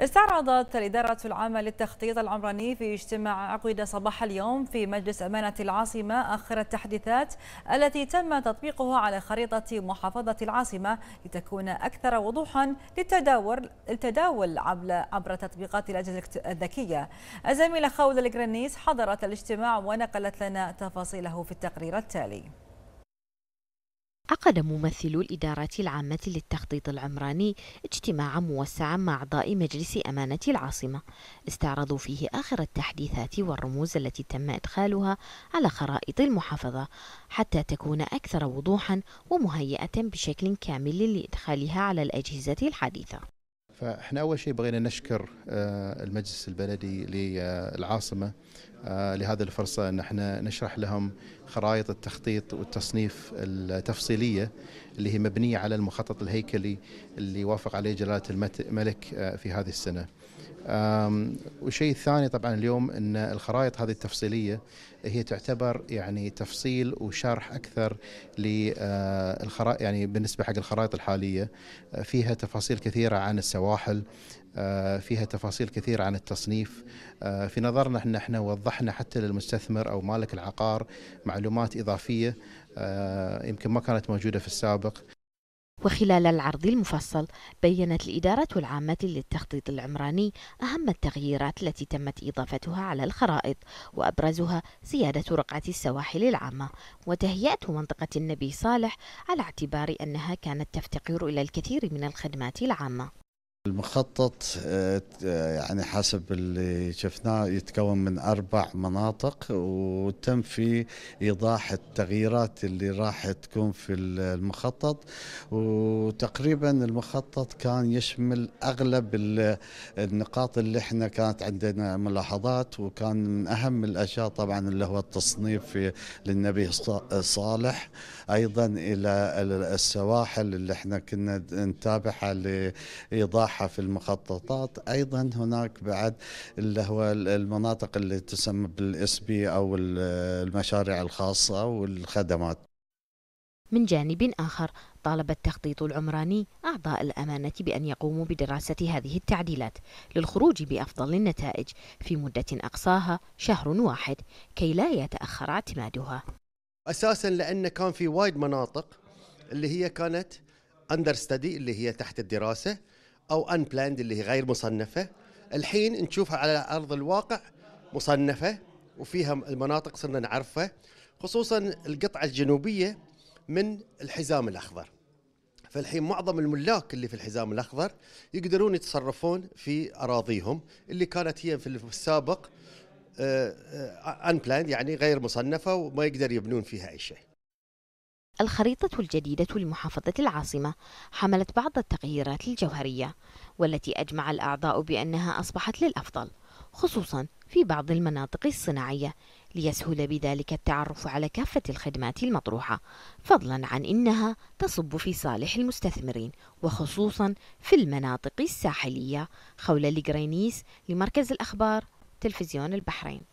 استعرضت الإدارة العامة للتخطيط العمراني في اجتماع عقد صباح اليوم في مجلس أمانة العاصمة آخر التحديثات التي تم تطبيقها على خريطة محافظة العاصمة لتكون أكثر وضوحا للتداول التداول عبر تطبيقات الأجهزة الذكية. الزميلة خولة الجرنيس حضرت الاجتماع ونقلت لنا تفاصيله في التقرير التالي. عقد ممثلو الإدارة العامة للتخطيط العمراني اجتماعا موسعا مع أعضاء مجلس أمانة العاصمة استعرضوا فيه آخر التحديثات والرموز التي تم إدخالها على خرائط المحافظة حتى تكون أكثر وضوحا ومهيئة بشكل كامل لإدخالها على الأجهزة الحديثة فاحنا اول شيء بغينا نشكر آه، المجلس البلدي للعاصمه آه، لهذه الفرصه ان احنا نشرح لهم خرائط التخطيط والتصنيف التفصيليه اللي هي مبنيه على المخطط الهيكلي اللي وافق عليه جلاله الملك آه، في هذه السنه. والشيء الثاني طبعا اليوم ان الخرائط هذه التفصيليه هي تعتبر يعني تفصيل وشرح اكثر للخرائط آه، يعني بالنسبه حق الخرائط الحاليه آه، فيها تفاصيل كثيره عن السواحل آه، فيها تفاصيل كثيرة عن التصنيف في نظرنا احنا احنا وضحنا حتى للمستثمر او مالك العقار معلومات اضافية يمكن ما كانت موجودة في السابق وخلال العرض المفصل بيّنت الإدارة العامة للتخطيط العمراني أهم التغييرات التي تمت إضافتها على الخرائط وأبرزها زيادة رقعة السواحل العامة وتهيئة منطقة النبي صالح على اعتبار أنها كانت تفتقر إلى الكثير من الخدمات العامة المخطط آه، يعني حسب اللي شفناه يتكون من اربع مناطق وتم في ايضاح التغييرات اللي راح تكون في المخطط وتقريبا المخطط كان يشمل اغلب النقاط اللي احنا كانت عندنا ملاحظات وكان من اهم الاشياء طبعا اللي هو التصنيف للنبي صالح ايضا الى السواحل اللي احنا كنا نتابعها لايضاح الصحة في المخططات أيضا هناك بعد اللي هو المناطق اللي تسمى بالاس بي أو المشاريع الخاصة والخدمات من جانب آخر طالب التخطيط العمراني أعضاء الأمانة بأن يقوموا بدراسة هذه التعديلات للخروج بأفضل النتائج في مدة أقصاها شهر واحد كي لا يتأخر اعتمادها أساسا لأن كان في وايد مناطق اللي هي كانت أندر ستدي اللي هي تحت الدراسة او ان بلاند اللي هي غير مصنفه الحين نشوفها على ارض الواقع مصنفه وفيها المناطق صرنا نعرفها خصوصا القطعه الجنوبيه من الحزام الاخضر فالحين معظم الملاك اللي في الحزام الاخضر يقدرون يتصرفون في اراضيهم اللي كانت هي في السابق ان آه، بلاند آه، يعني غير مصنفه وما يقدر يبنون فيها اي شيء الخريطة الجديدة لمحافظة العاصمة حملت بعض التغييرات الجوهرية والتي أجمع الأعضاء بأنها أصبحت للأفضل خصوصا في بعض المناطق الصناعية ليسهل بذلك التعرف على كافة الخدمات المطروحة فضلا عن أنها تصب في صالح المستثمرين وخصوصا في المناطق الساحلية خول لجرينيس لمركز الأخبار تلفزيون البحرين